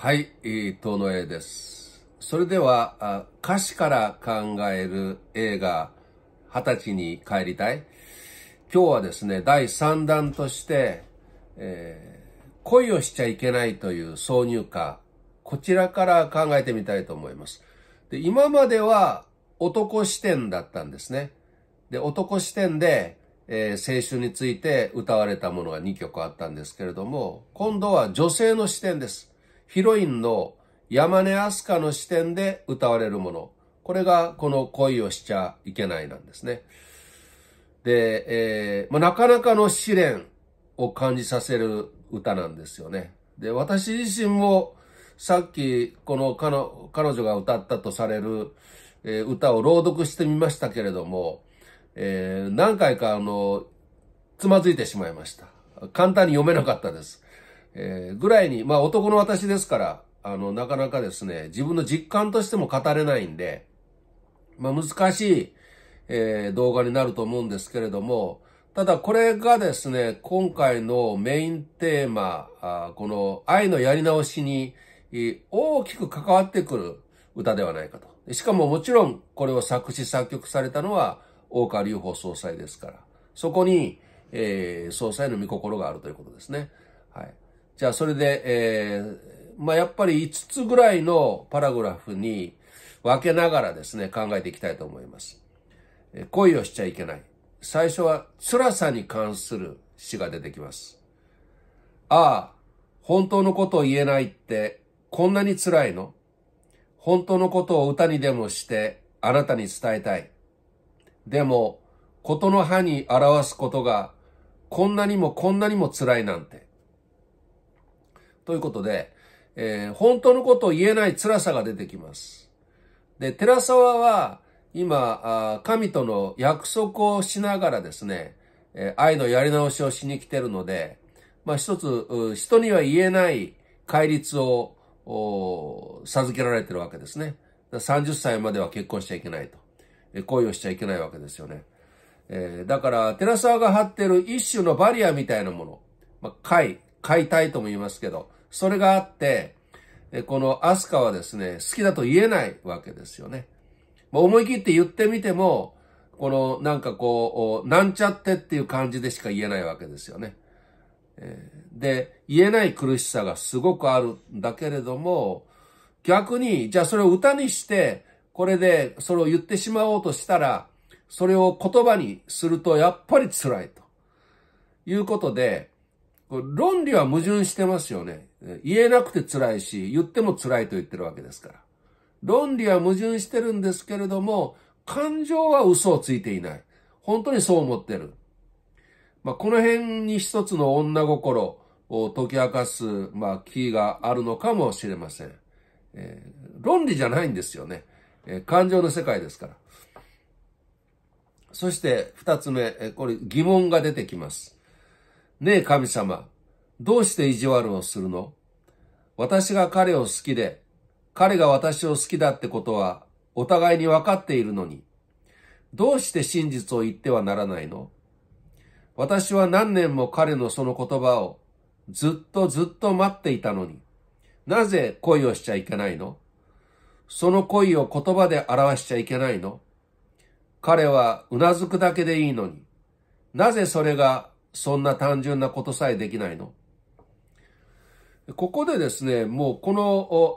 はい、遠野絵です。それでは、歌詞から考える映画、二十歳に帰りたい。今日はですね、第3弾として、えー、恋をしちゃいけないという挿入歌、こちらから考えてみたいと思います。で今までは男視点だったんですね。で、男視点で、えー、青春について歌われたものが2曲あったんですけれども、今度は女性の視点です。ヒロインの山根飛鳥の視点で歌われるもの。これがこの恋をしちゃいけないなんですね。で、えー、まあ、なかなかの試練を感じさせる歌なんですよね。で、私自身もさっきこの彼女が歌ったとされる、えー、歌を朗読してみましたけれども、えー、何回かあの、つまずいてしまいました。簡単に読めなかったです。えー、ぐらいに、まあ男の私ですから、あの、なかなかですね、自分の実感としても語れないんで、まあ難しい、えー、動画になると思うんですけれども、ただこれがですね、今回のメインテーマ、あこの愛のやり直しに大きく関わってくる歌ではないかと。しかももちろんこれを作詞作曲されたのは大川隆法総裁ですから、そこに、えー、総裁の見心があるということですね。じゃあそれで、えー、まあ、やっぱり5つぐらいのパラグラフに分けながらですね、考えていきたいと思います。え恋をしちゃいけない。最初は辛さに関する詩が出てきます。ああ、本当のことを言えないってこんなに辛いの本当のことを歌にでもしてあなたに伝えたい。でも、ことの葉に表すことがこんなにもこんなにも辛いなんて。ということで、えー、本当のことを言えない辛さが出てきます。で、寺沢は今、神との約束をしながらですね、愛のやり直しをしに来てるので、まあ一つ、人には言えない戒律を授けられてるわけですね。30歳までは結婚しちゃいけないと。恋をしちゃいけないわけですよね。えー、だから、寺沢が張ってる一種のバリアみたいなもの。まあ、解、解体とも言いますけど、それがあって、このアスカはですね、好きだと言えないわけですよね。思い切って言ってみても、このなんかこう、なんちゃってっていう感じでしか言えないわけですよね。で、言えない苦しさがすごくあるんだけれども、逆に、じゃあそれを歌にして、これでそれを言ってしまおうとしたら、それを言葉にするとやっぱり辛いということで、論理は矛盾してますよね。言えなくて辛いし、言っても辛いと言ってるわけですから。論理は矛盾してるんですけれども、感情は嘘をついていない。本当にそう思ってる。まあ、この辺に一つの女心を解き明かす、まあ、キーがあるのかもしれません。えー、論理じゃないんですよね。えー、感情の世界ですから。そして二つ目、これ疑問が出てきます。ねえ神様、どうして意地悪をするの私が彼を好きで、彼が私を好きだってことはお互いに分かっているのに、どうして真実を言ってはならないの私は何年も彼のその言葉をずっとずっと待っていたのに、なぜ恋をしちゃいけないのその恋を言葉で表しちゃいけないの彼はうなずくだけでいいのに、なぜそれがそんな単純なことさえできないのここでですね、もうこ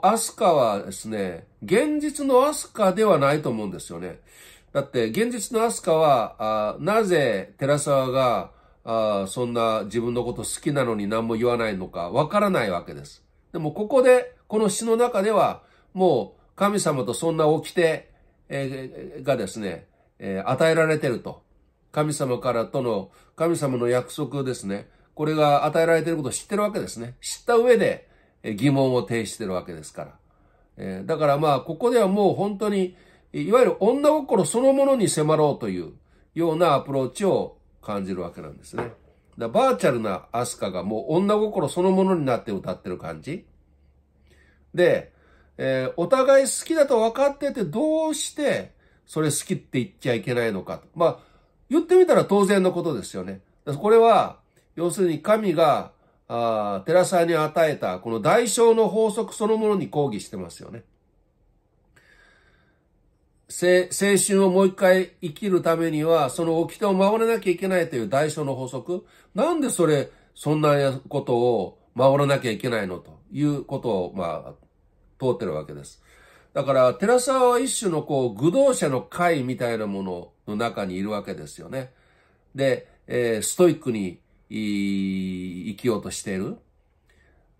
のアスカはですね、現実のアスカではないと思うんですよね。だって現実のアスカは、なぜ寺沢があそんな自分のこと好きなのに何も言わないのかわからないわけです。でもここで、この詩の中では、もう神様とそんな掟、えがですね、え与えられてると。神様からとの、神様の約束ですね。これが与えられていることを知ってるわけですね。知った上で疑問を呈してるわけですから。えー、だからまあ、ここではもう本当に、いわゆる女心そのものに迫ろうというようなアプローチを感じるわけなんですね。だバーチャルなアスカがもう女心そのものになって歌ってる感じ。で、えー、お互い好きだと分かっててどうしてそれ好きって言っちゃいけないのかと。まあ言ってみたら当然のことですよね。これは、要するに神が、あ寺沢に与えた、この代償の法則そのものに抗議してますよね。青春をもう一回生きるためには、その掟を守らなきゃいけないという代償の法則。なんでそれ、そんなことを守らなきゃいけないのということを、まあ、通ってるわけです。だから、寺沢は一種のこう、愚道者の会みたいなものの中にいるわけですよね。で、えー、ストイックに生きようとしている。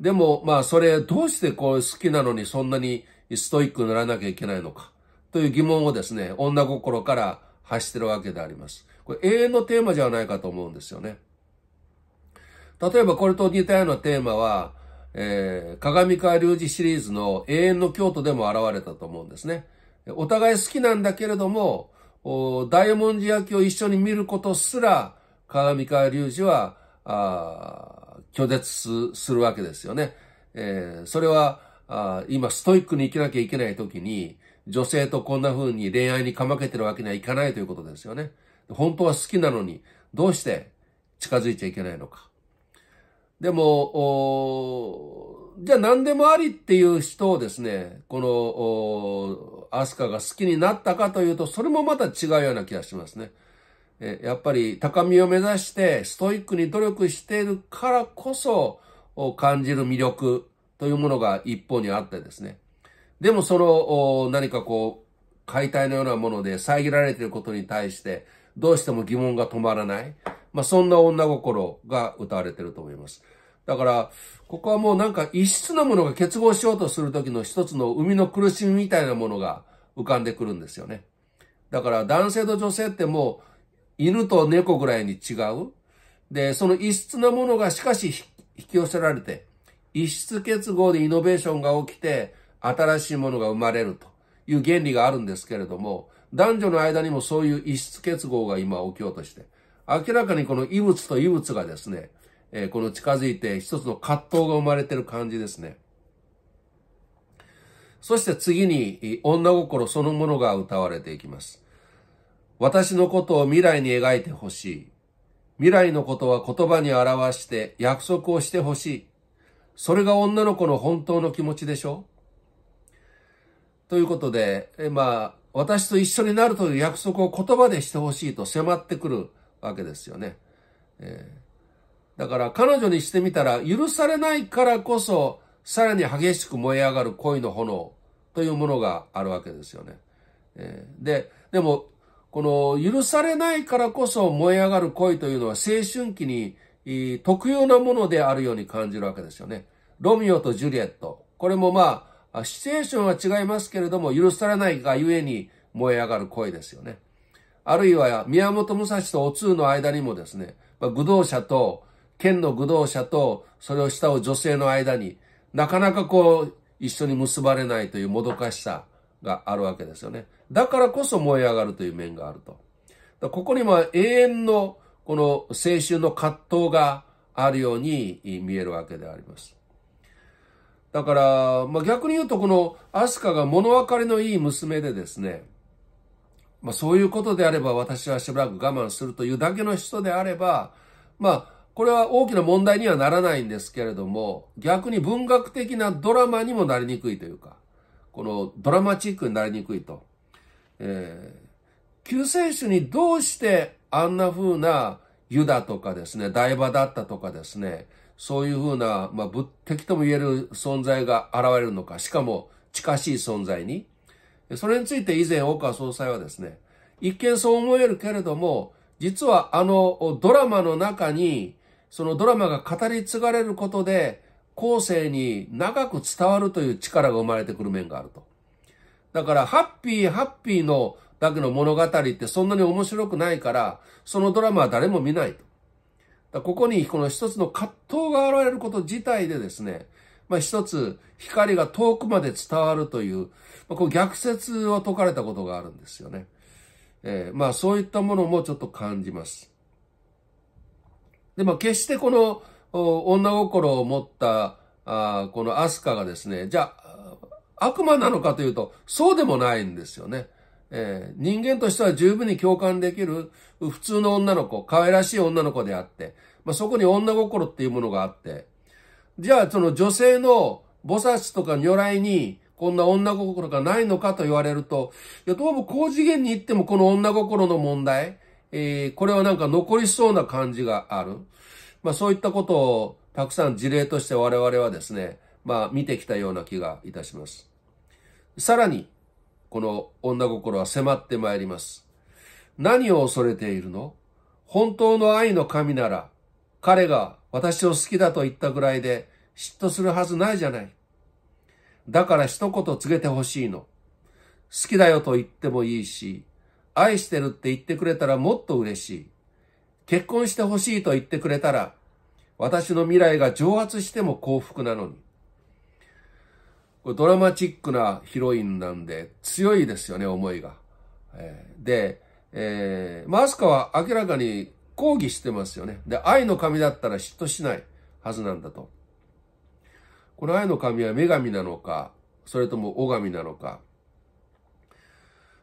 でも、まあ、それ、どうしてこう好きなのにそんなにストイックにならなきゃいけないのか、という疑問をですね、女心から発してるわけであります。これ、永遠のテーマじゃないかと思うんですよね。例えば、これと似たようなテーマは、えー、鏡川隆二シリーズの永遠の京都でも現れたと思うんですね。お互い好きなんだけれども、大文字焼きを一緒に見ることすら、上川隆二は、拒絶するわけですよね。えー、それはあ、今ストイックに生きなきゃいけない時に、女性とこんな風に恋愛にかまけてるわけにはいかないということですよね。本当は好きなのに、どうして近づいちゃいけないのか。でも、じゃあ何でもありっていう人をですね、この、アスカが好きになったかというと、それもまた違うような気がしますね。えやっぱり高みを目指してストイックに努力しているからこそ感じる魅力というものが一方にあってですね。でもその何かこう解体のようなもので遮られていることに対してどうしても疑問が止まらない。まあ、そんな女心が歌われていると思います。だから、ここはもうなんか異質なものが結合しようとするときの一つの生みの苦しみみたいなものが浮かんでくるんですよね。だから男性と女性ってもう犬と猫ぐらいに違う。で、その異質なものがしかし引き寄せられて、異質結合でイノベーションが起きて、新しいものが生まれるという原理があるんですけれども、男女の間にもそういう異質結合が今起きようとして、明らかにこの異物と異物がですね、えー、この近づいて一つの葛藤が生まれてる感じですね。そして次に女心そのものが歌われていきます。私のことを未来に描いてほしい。未来のことは言葉に表して約束をしてほしい。それが女の子の本当の気持ちでしょということで、えまあ、私と一緒になるという約束を言葉でしてほしいと迫ってくるわけですよね。えーだから彼女にしてみたら許されないからこそさらに激しく燃え上がる恋の炎というものがあるわけですよね。えー、で、でもこの許されないからこそ燃え上がる恋というのは青春期に特有なものであるように感じるわけですよね。ロミオとジュリエット。これもまあ、シチュエーションは違いますけれども、許されないがゆえに燃え上がる恋ですよね。あるいは、宮本武蔵とお通の間にもですね、まあ、愚道者と剣の愚道者とそれを慕う女性の間になかなかこう一緒に結ばれないというもどかしさがあるわけですよね。だからこそ燃え上がるという面があると。ここにも永遠のこの青春の葛藤があるように見えるわけであります。だから、まあ、逆に言うとこのアスカが物分かりのいい娘でですね、まあ、そういうことであれば私はしばらく我慢するというだけの人であれば、まあ、これは大きな問題にはならないんですけれども、逆に文学的なドラマにもなりにくいというか、このドラマチックになりにくいと。えー、救世主にどうしてあんな風なユダとかですね、台場だったとかですね、そういう風な、まあ、物的とも言える存在が現れるのか、しかも近しい存在に。それについて以前大川総裁はですね、一見そう思えるけれども、実はあのドラマの中にそのドラマが語り継がれることで、後世に長く伝わるという力が生まれてくる面があると。だから、ハッピーハッピーのだけの物語ってそんなに面白くないから、そのドラマは誰も見ないと。ここにこの一つの葛藤が現れること自体でですね、まあ、一つ光が遠くまで伝わるという、まあ、こう逆説を解かれたことがあるんですよね。えー、まあそういったものもちょっと感じます。で、も決してこの、女心を持った、あこのアスカがですね、じゃあ、悪魔なのかというと、そうでもないんですよね。えー、人間としては十分に共感できる普通の女の子、可愛らしい女の子であって、まあ、そこに女心っていうものがあって、じゃあその女性の菩薩とか如来にこんな女心がないのかと言われると、いやどうも高次元に行ってもこの女心の問題、えー、これはなんか残りそうな感じがある。まあそういったことをたくさん事例として我々はですね、まあ見てきたような気がいたします。さらに、この女心は迫ってまいります。何を恐れているの本当の愛の神なら、彼が私を好きだと言ったぐらいで嫉妬するはずないじゃない。だから一言告げてほしいの。好きだよと言ってもいいし、愛してるって言ってくれたらもっと嬉しい。結婚してほしいと言ってくれたら、私の未来が蒸発しても幸福なのに。これドラマチックなヒロインなんで、強いですよね、思いが。えで、えー、マスカは明らかに抗議してますよね。で、愛の神だったら嫉妬しないはずなんだと。この愛の神は女神なのか、それとも女神なのか。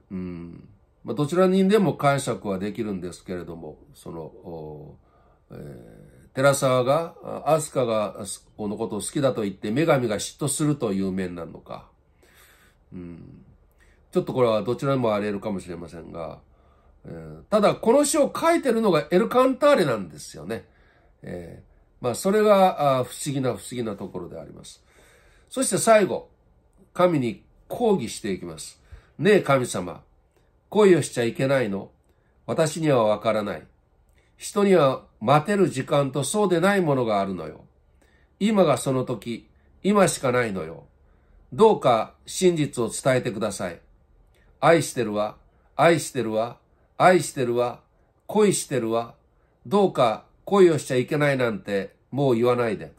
うん。まあ、どちらにでも解釈はできるんですけれども、その、えー、寺沢が、アスカが、このことを好きだと言って、女神が嫉妬するという面なのか。うん。ちょっとこれはどちらにもあり得るかもしれませんが、えー、ただ、この詩を書いてるのがエルカンターレなんですよね。えー、まあ、それが、不思議な不思議なところであります。そして最後、神に抗議していきます。ねえ神様、恋をしちゃいけないの私にはわからない。人には待てる時間とそうでないものがあるのよ。今がその時、今しかないのよ。どうか真実を伝えてください。愛してるわ、愛してるわ、愛してるわ、恋してるわ。どうか恋をしちゃいけないなんてもう言わないで。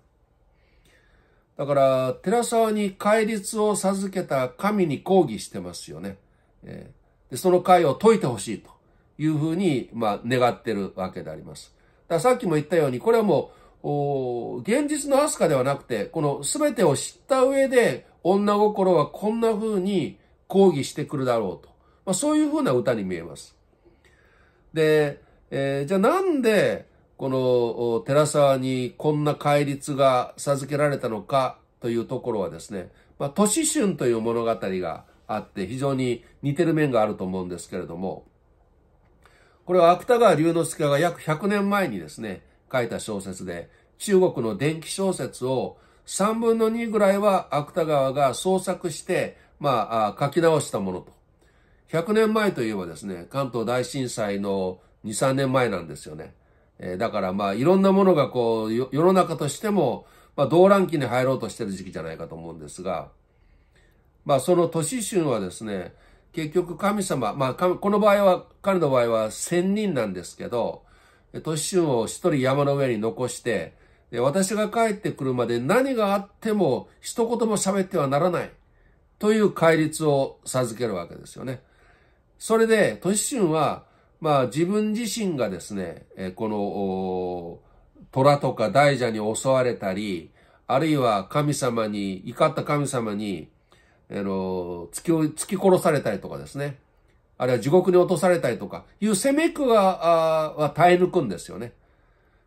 だから、寺沢に戒律を授けた神に抗議してますよね。えーでその解を解いてほしいというふうに、まあ、願ってるわけであります。だからさっきも言ったように、これはもう、お現実のアスカではなくて、この全てを知った上で、女心はこんな風に抗議してくるだろうと。まあ、そういう風な歌に見えます。で、えー、じゃあなんで、この寺沢にこんな戒律が授けられたのかというところはですね、まあ、都市春という物語があって非常に似てる面があると思うんですけれども、これは芥川龍之介が約100年前にですね、書いた小説で、中国の電気小説を3分の2ぐらいは芥川が創作して、まあ、書き直したものと。100年前といえばですね、関東大震災の2、3年前なんですよね。えー、だからまあ、いろんなものがこう、世の中としても、まあ、動乱期に入ろうとしてる時期じゃないかと思うんですが、まあ、その都市春はですね、結局神様、まあ、この場合は、彼の場合は仙人なんですけど、都市春を一人山の上に残して、私が帰ってくるまで何があっても一言も喋ってはならない。という戒律を授けるわけですよね。それで、都市春は、まあ自分自身がですね、この、虎とか大蛇に襲われたり、あるいは神様に、怒った神様に、あの、突き、突き殺されたりとかですね。あるいは地獄に落とされたりとか、いう攻め苦が、は耐え抜くんですよね。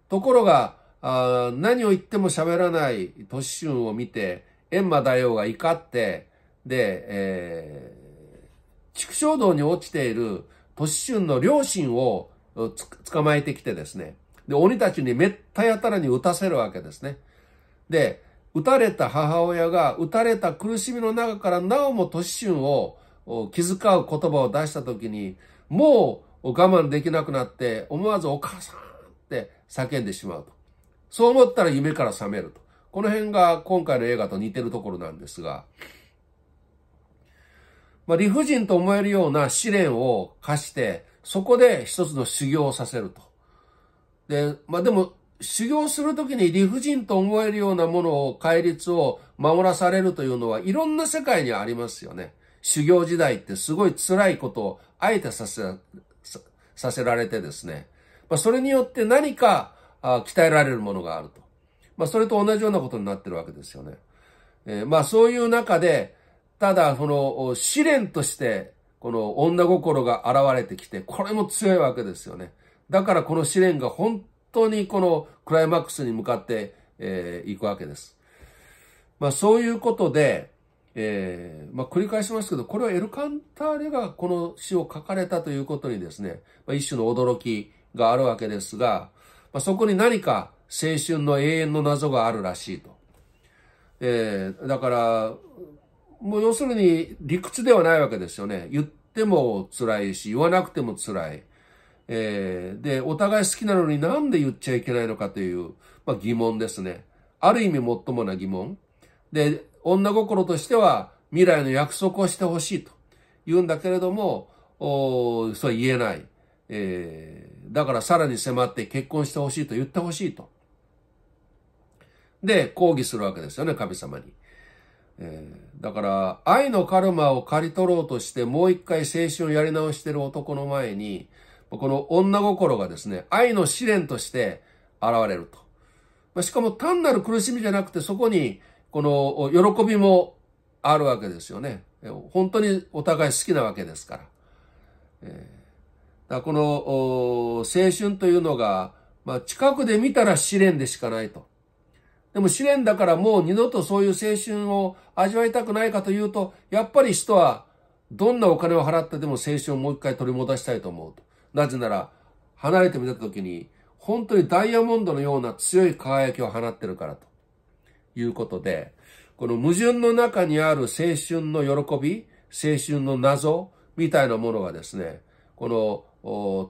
ところが、あ何を言っても喋らない都市春を見て、閻魔大王が怒って、で、えー、畜生道に落ちている都市春の両親を捕まえてきてですね。で、鬼たちにめったやたらに打たせるわけですね。で、撃たれた母親が撃たれた苦しみの中からなおも年春を気遣う言葉を出した時に、もう我慢できなくなって思わずお母さんって叫んでしまうと。そう思ったら夢から覚めると。この辺が今回の映画と似てるところなんですが、まあ、理不尽と思えるような試練を課して、そこで一つの修行をさせると。で、まあでも修行するときに理不尽と思えるようなものを、戒律を守らされるというのは、いろんな世界にありますよね。修行時代ってすごい辛いことを、あえてさせ、させられてですね。まあ、それによって何か、鍛えられるものがあると。まあ、それと同じようなことになってるわけですよね。えー、まあ、そういう中で、ただ、その、試練として、この女心が現れてきて、これも強いわけですよね。だからこの試練が本当にこのクライマックスに向かってい、えー、くわけです。まあそういうことで、えー、まあ繰り返しますけど、これはエルカンターレがこの詩を書かれたということにですね、まあ、一種の驚きがあるわけですが、まあ、そこに何か青春の永遠の謎があるらしいと。えー、だから、もう要するに理屈ではないわけですよね。言っても辛いし、言わなくても辛い。えー、で、お互い好きなのになんで言っちゃいけないのかという、まあ、疑問ですね。ある意味もっともな疑問。で、女心としては未来の約束をしてほしいと言うんだけれども、おそう言えない。えー、だからさらに迫って結婚してほしいと言ってほしいと。で、抗議するわけですよね、神様に。えー、だから、愛のカルマを刈り取ろうとして、もう一回青春をやり直してる男の前に、この女心がですね、愛の試練として現れると。ましかも単なる苦しみじゃなくて、そこに、この、喜びもあるわけですよね。本当にお互い好きなわけですから。えー、だこの、青春というのが、まあ、近くで見たら試練でしかないと。でも試練だからもう二度とそういう青春を味わいたくないかというと、やっぱり人はどんなお金を払ってでも青春をもう一回取り戻したいと思うと。なぜなら、離れて見た時に、本当にダイヤモンドのような強い輝きを放ってるからということで、この矛盾の中にある青春の喜び、青春の謎みたいなものがですね、この、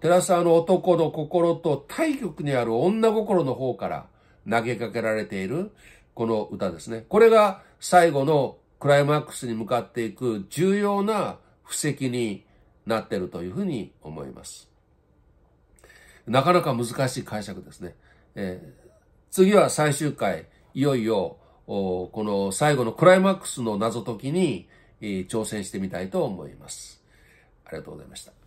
寺沢の男の心と対極にある女心の方から投げかけられている、この歌ですね。これが最後のクライマックスに向かっていく重要な布石になっているというふうに思います。なかなか難しい解釈ですね。えー、次は最終回、いよいよ、この最後のクライマックスの謎解きに、えー、挑戦してみたいと思います。ありがとうございました。